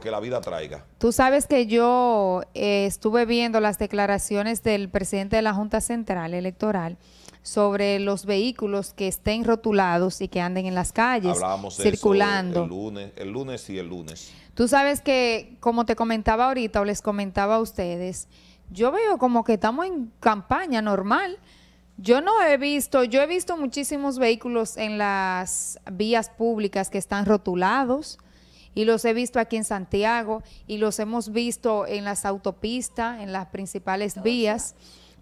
que la vida traiga. Tú sabes que yo eh, estuve viendo las declaraciones del presidente de la Junta Central Electoral sobre los vehículos que estén rotulados y que anden en las calles circulando. el lunes, el lunes y el lunes. Tú sabes que, como te comentaba ahorita o les comentaba a ustedes, yo veo como que estamos en campaña normal. Yo no he visto, yo he visto muchísimos vehículos en las vías públicas que están rotulados y los he visto aquí en Santiago y los hemos visto en las autopistas, en las principales vías,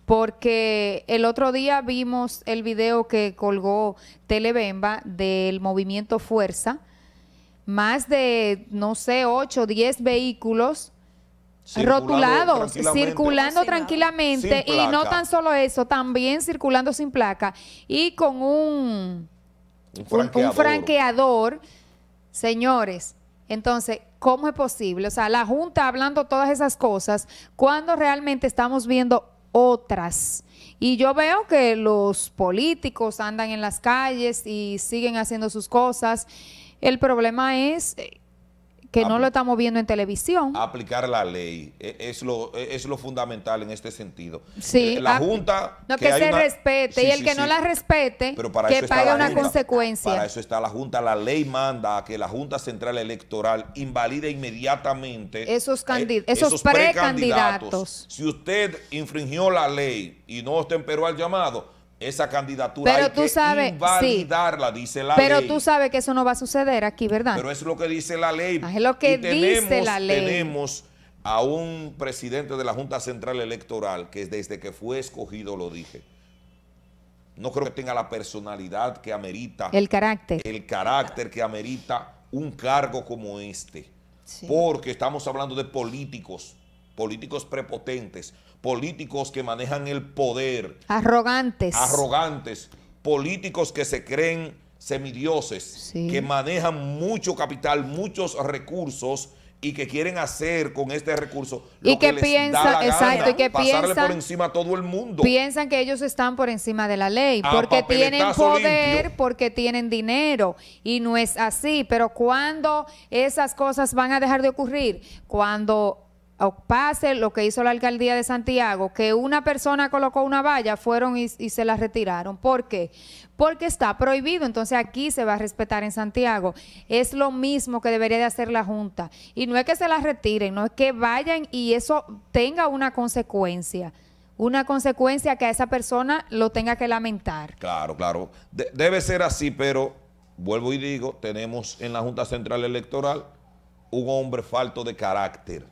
porque el otro día vimos el video que colgó Telebemba del movimiento Fuerza, más de, no sé, 8 o 10 vehículos rotulados, circulando tranquilamente y no tan solo eso, también circulando sin placa y con un franqueador señores, entonces, ¿cómo es posible? O sea, la Junta hablando todas esas cosas, cuando realmente estamos viendo otras. Y yo veo que los políticos andan en las calles y siguen haciendo sus cosas. El problema es eh, que no lo estamos viendo en televisión. Aplicar la ley e-, es lo, e-, es lo fundamental en este sentido. Sí, eh, la ah, Junta... No, que, se respete y el que no la respete, que pague una consecuencia. Para eso está la Junta. La ley manda a que la Junta Central Electoral invalide inmediatamente esos, eh, precandidatos. si usted infringió la ley y no Perú al llamado, esa candidatura hay que invalidarla, dice la ley. Pero tú sabes que eso no va a suceder aquí, ¿verdad? Pero es lo que dice la ley. Ah, es lo que dice la ley. Tenemos a un presidente de la Junta Central Electoral que desde que fue escogido lo dije. No creo que tenga la personalidad que amerita. El carácter. El carácter que amerita un cargo como este. Porque estamos hablando de políticos políticos prepotentes, políticos que manejan el poder. Arrogantes. Arrogantes, políticos que se creen semidioses, sí. que manejan mucho capital, muchos recursos y que quieren hacer con este recurso lo y que, les da la exacto, y que pasarle piensan, por encima a todo el mundo. Piensan que ellos están por encima de la ley porque tienen poder, porque tienen dinero y no es así, pero cuando esas cosas van a dejar de ocurrir, cuando pase lo que hizo la alcaldía de Santiago, que una persona colocó una valla, fueron y, se la retiraron. ¿Por qué? Porque está prohibido, entonces aquí se va a respetar en Santiago. Es lo mismo que debería de hacer la Junta. Y no es que se la retiren, no es que vayan y eso tenga una consecuencia. Una consecuencia que a esa persona lo tenga que lamentar. Claro, claro. debe ser así, pero vuelvo y digo, tenemos en la Junta Central Electoral un hombre falto de carácter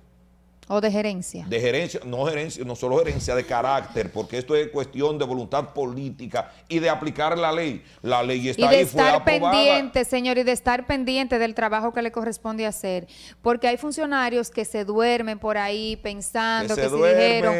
o de gerencia. De gerencia, no gerencia, no solo gerencia, de carácter, porque esto es cuestión de voluntad política y de aplicar la ley. La ley está y de estar pendiente, señor, y de estar pendiente del trabajo que le corresponde hacer. Porque hay funcionarios que se duermen por ahí pensando que, que se, dijeron.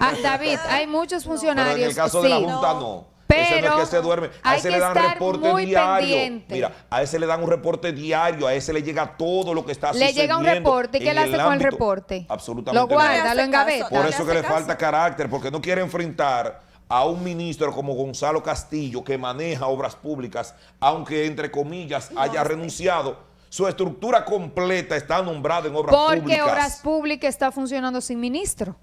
Ah, David, hay muchos funcionarios. en el caso de la Junta no. Pero se duerme. A ese le dan reporte diario. Mira, a ese le dan un reporte diario, a ese le llega todo lo que está sucediendo. Le llega un reporte. ¿Y qué le hace con el reporte? Absolutamente. Lo guarda, lo engaveta. Por eso que le falta carácter, porque no quiere enfrentar a un ministro como Gonzalo Castillo, que maneja obras públicas, aunque entre comillas haya renunciado. Su estructura completa está nombrada en obras públicas. Porque obras públicas está funcionando sin ministro.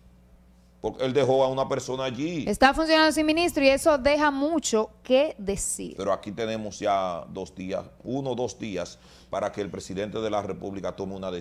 Porque él dejó a una persona allí. Está funcionando sin ministro y eso deja mucho que decir. Pero aquí tenemos ya dos días, uno o dos días, para que el presidente de la República tome una decisión.